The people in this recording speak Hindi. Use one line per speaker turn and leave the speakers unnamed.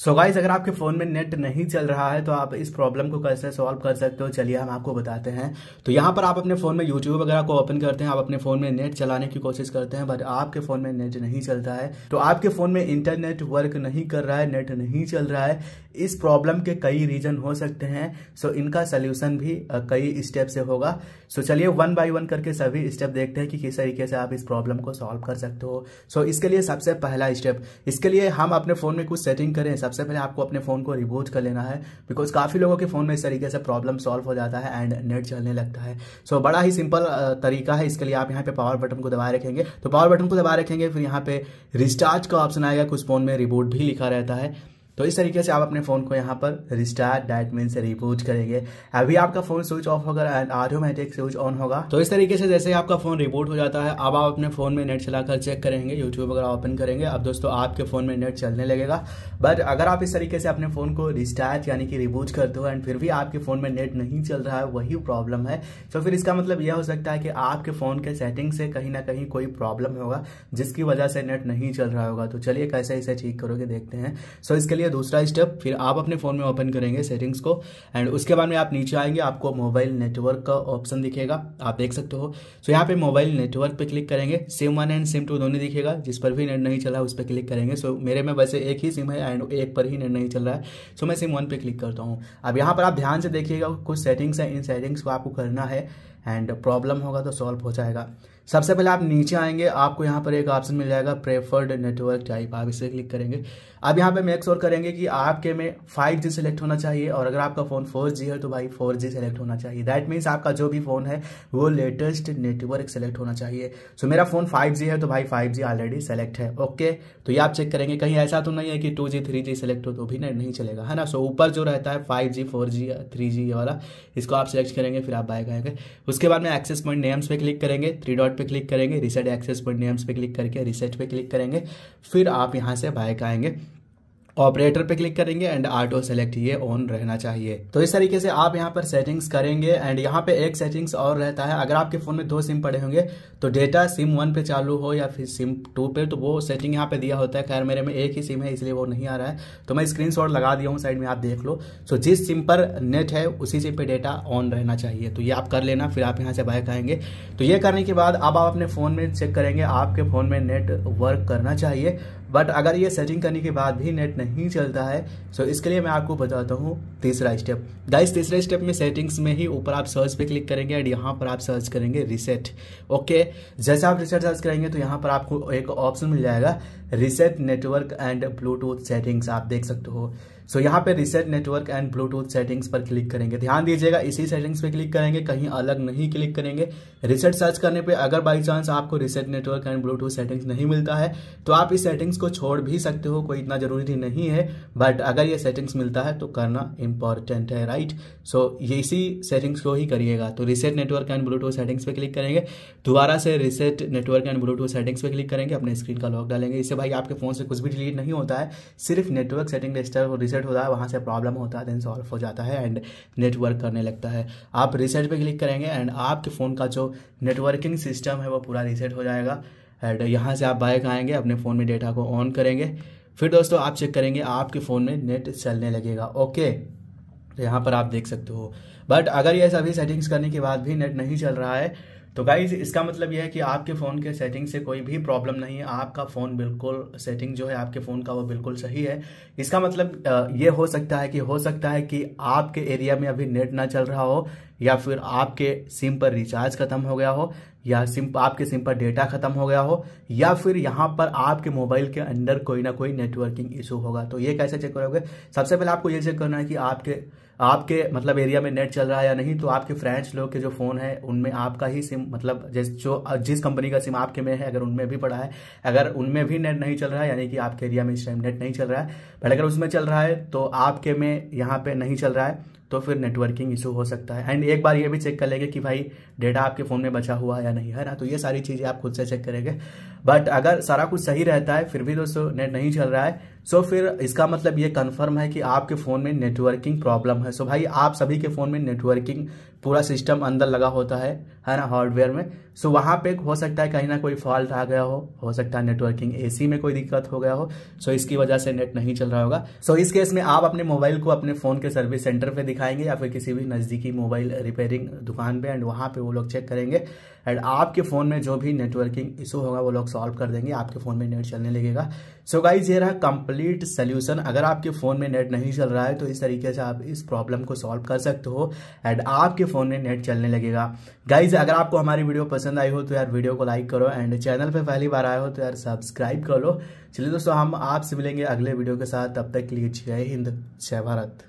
सो so गाइज अगर आपके फ़ोन में नेट नहीं चल रहा है तो आप इस प्रॉब्लम को कैसे सॉल्व कर सकते हो चलिए हम आपको बताते हैं तो यहाँ पर आप अपने फ़ोन में यूट्यूब वगैरह को ओपन करते हैं आप अपने फ़ोन में नेट चलाने की कोशिश करते हैं बट आपके फ़ोन में नेट नहीं चलता है तो आपके फ़ोन में इंटरनेट वर्क नहीं कर रहा है नेट नहीं चल रहा है इस प्रॉब्लम के कई रीज़न हो सकते हैं सो so इनका सोल्यूशन भी कई स्टेप से होगा सो so चलिए वन बाई वन करके सभी स्टेप देखते हैं कि किस तरीके से आप इस प्रॉब्लम को सॉल्व कर सकते हो सो so इसके लिए सबसे पहला स्टेप इसके लिए हम अपने फ़ोन में कुछ सेटिंग करें सबसे पहले आपको अपने फ़ोन को रिबूट कर लेना है बिकॉज काफ़ी लोगों के फ़ोन में इस तरीके से प्रॉब्लम सॉल्व हो जाता है एंड नेट चलने लगता है सो so, बड़ा ही सिंपल तरीका है इसके लिए आप यहाँ पे पावर बटन को दबाए रखेंगे तो पावर बटन को दबाए रखेंगे फिर यहाँ पे रिस्टार्ज का ऑप्शन आएगा कुछ फ़ोन में रिबूट भी लिखा रहता है तो इस तरीके से आप अपने फ़ोन को यहाँ पर रिस्टार्ट डैट मीन से रिबूट करेंगे अभी आपका फ़ोन स्विच ऑफ होगा एंड ऑटोमेटिक स्विच ऑन होगा तो इस तरीके से जैसे आपका फ़ोन रिबूट हो जाता है अब आप अपने फ़ोन में नेट चलाकर चेक करेंगे यूट्यूब वगैरह ओपन करेंगे अब दोस्तों आपके फ़ोन में नेट चलने लगेगा बट अगर आप इस तरीके से अपने फ़ोन को रिस्टार्ट यानी कि रिबूट करते हो एंड फिर भी आपके फ़ोन में नेट नहीं चल रहा है वही प्रॉब्लम है तो फिर इसका मतलब यह हो सकता है कि आपके फ़ोन के सेटिंग से कहीं ना कहीं कोई प्रॉब्लम होगा जिसकी वजह से नेट नहीं चल रहा होगा तो चलिए कैसे इसे ठीक करोगे देखते हैं सो इसके लिए है दूसरा स्टेप फिर आप अपने फ़ोन में ओपन करेंगे सेटिंग्स को एंड उसके बाद में आप नीचे आएंगे आपको मोबाइल नेटवर्क का ऑप्शन दिखेगा आप देख सकते हो सो so, यहाँ पे मोबाइल नेटवर्क पे क्लिक करेंगे SIM one and SIM two दोनों दिखेगा जिस पर भी नेट नहीं चल रहा है उस पर क्लिक करेंगे सो so, मेरे में वैसे एक ही सिम है एंड एक पर ही नेट नहीं चल रहा है सो so, मैं सिम वन पे क्लिक करता हूँ अब यहाँ पर आप ध्यान से देखिएगा कुछ सेटिंग्स हैं इन सेटिंग्स को आपको करना है एंड प्रॉब्लम होगा तो सॉल्व हो जाएगा सबसे पहले आप नीचे आएंगे आपको यहाँ पर एक ऑप्शन मिल जाएगा प्रेफर्ड नेटवर्क टाइप आप इसे क्लिक करेंगे अब यहाँ पे मेक श्योर करेंगे कि आपके में 5G सेलेक्ट होना चाहिए और अगर आपका फ़ोन 4G है तो भाई 4G सेलेक्ट होना चाहिए दैट मीन्स आपका जो भी फ़ोन है वो लेटेस्ट नेटवर्क सेलेक्ट होना चाहिए सो मेरा फ़ोन फाइव है तो भाई फाइव ऑलरेडी सेलेक्ट है ओके तो ये आप चेक करेंगे कहीं ऐसा तो नहीं है कि टू जी सेलेक्ट हो तो भी नहीं चलेगा है ना सो ऊपर जो रहता है five G four G three G वाला इसको आप सेलेक्ट करेंगे फिर आप बाय करेंगे उसके बाद में एक्सेस पॉइंट नेम्स पे क्लिक करेंगे थ्री डॉट पे क्लिक करेंगे रिसेट एक्सेस पर नेम्स पे क्लिक करके रिसेट पे क्लिक करेंगे फिर आप यहाँ से बाइक आएंगे ऑपरेटर पे क्लिक करेंगे एंड ऑटो सेलेक्ट ये ऑन रहना चाहिए तो इस तरीके से आप यहाँ पर सेटिंग्स करेंगे एंड यहाँ पे एक सेटिंग्स और रहता है अगर आपके फोन में दो सिम पड़े होंगे तो डेटा सिम वन पे चालू हो या फिर सिम टू पे तो वो सेटिंग यहाँ पे दिया होता है खैर मेरे में एक ही सिम है इसलिए वो नहीं आ रहा है तो मैं स्क्रीन लगा दिया हूँ साइड में आप देख लो सो जिस सिम पर नेट है उसी सिम पे डेटा ऑन रहना चाहिए तो ये आप कर लेना फिर आप यहाँ से बाइक आएंगे तो ये करने के बाद अब आप अपने फ़ोन में चेक करेंगे आपके फ़ोन में नेट वर्क करना चाहिए बट अगर ये सेटिंग करने के बाद भी नेट नहीं चलता है सो इसके लिए मैं आपको बताता हूँ तीसरा स्टेप गाइस तीसरे स्टेप में सेटिंग्स में ही ऊपर आप सर्च पे क्लिक करेंगे एंड यहाँ पर आप सर्च करेंगे रिसेट ओके जैसे आप रिसेट सर्च करेंगे तो यहाँ पर आपको एक ऑप्शन मिल जाएगा reset network and Bluetooth settings आप देख सकते हो सो so, यहाँ पे reset network and Bluetooth settings पर क्लिक करेंगे ध्यान दीजिएगा इसी सेटिंग्स पे क्लिक करेंगे कहीं अलग नहीं क्लिक करेंगे रिसेट सर्च करने पे अगर बाई चांस आपको reset network and Bluetooth settings नहीं मिलता है तो आप इस सेटिंग्स को छोड़ भी सकते हो कोई इतना ज़रूरी तो नहीं है बट अगर ये सेटिंग्स मिलता है तो करना इंपॉर्टेंट है राइट सो ये इसी सेटिंग्स को ही करिएगा तो reset network and Bluetooth settings पे क्लिक करेंगे दोबारा से reset network and Bluetooth settings पे क्लिक करेंगे अपने स्क्रीन का लॉक डालेंगे इससे भाई आपके फ़ोन से कुछ भी डिलीट नहीं होता है सिर्फ नेटवर्क सेटिंग डिस्टर्ब रिसेट होता है वहां से प्रॉब्लम होता है देन सॉल्व हो जाता है एंड नेटवर्क करने लगता है आप रिसेट पर क्लिक करेंगे एंड आपके फ़ोन का जो नेटवर्किंग सिस्टम है वो पूरा रिसेट हो जाएगा एंड यहाँ से आप बाइक आएंगे अपने फ़ोन में डेटा को ऑन करेंगे फिर दोस्तों आप चेक करेंगे आपके फ़ोन में नेट चलने लगेगा ओके तो यहाँ पर आप देख सकते हो बट अगर ये सभी सेटिंग्स करने के बाद भी नेट नहीं चल रहा है तो गाइज इसका मतलब यह है कि आपके फ़ोन के सेटिंग से कोई भी प्रॉब्लम नहीं है आपका फ़ोन बिल्कुल सेटिंग जो है आपके फ़ोन का वो बिल्कुल सही है इसका मतलब ये हो सकता है कि हो सकता है कि आपके एरिया में अभी नेट ना चल रहा हो या फिर आपके सिम पर रिचार्ज खत्म हो गया हो या सिम आपके सिम पर डेटा खत्म हो गया हो या फिर यहाँ पर आपके मोबाइल के अंदर कोई ना कोई नेटवर्किंग इशू होगा तो ये कैसे चेक करोगे सबसे पहले आपको ये चेक करना है कि आपके आपके मतलब एरिया में नेट चल रहा है या नहीं तो आपके फ्रेंड्स लोग के जो फ़ोन है उनमें आपका ही सिम मतलब जिस जो जिस कंपनी का सिम आपके में है अगर उनमें भी पड़ा है अगर उनमें भी नेट नहीं चल रहा है यानी कि आपके एरिया में इस टाइम नेट नहीं चल रहा है बट अगर उसमें चल रहा है तो आपके में यहाँ पे नहीं चल रहा है तो फिर नेटवर्किंग इशू हो सकता है एंड एक बार ये भी चेक कर लेंगे कि भाई डेटा आपके फ़ोन में बचा हुआ या नहीं है ना तो ये सारी चीज़ें आप खुद से चेक करेंगे बट अगर सारा कुछ सही रहता है फिर भी दोस्तों नेट नहीं चल रहा है सो फिर इसका मतलब ये कन्फर्म है कि आपके फ़ोन में नेटवर्किंग प्रॉब्लम है सो भाई आप सभी के फ़ोन में नेटवर्किंग पूरा सिस्टम अंदर लगा होता है है ना हार्डवेयर में सो so, वहाँ पे हो सकता है कहीं ना कोई फॉल्ट आ गया हो हो सकता है नेटवर्किंग एसी में कोई दिक्कत हो गया हो सो so, इसकी वजह से नेट नहीं चल रहा होगा सो so, इस केस में आप अपने मोबाइल को अपने फ़ोन के सर्विस सेंटर पे दिखाएंगे या फिर किसी भी नज़दीकी मोबाइल रिपेयरिंग दुकान पे एंड वहाँ पे वो लोग चेक करेंगे एंड आपके फ़ोन में जो भी नेटवर्किंग इशू होगा वो लोग सॉल्व कर देंगे आपके फ़ोन में नेट चलने लगेगा सो गाइज ये रहा कंप्लीट सोल्यूशन अगर आपके फ़ोन में नेट नहीं चल रहा है तो इस तरीके से आप इस प्रॉब्लम को सॉल्व कर सकते हो एंड आपके फ़ोन में नेट चलने लगेगा गाइज अगर आपको हमारी वीडियो पसंद आई हो तो यार वीडियो को लाइक करो एंड चैनल पे पहली बार आए हो तो यार सब्सक्राइब कर लो चलिए दोस्तों हम आपसे मिलेंगे अगले वीडियो के साथ तब तक के लिए जय हिंद जय भारत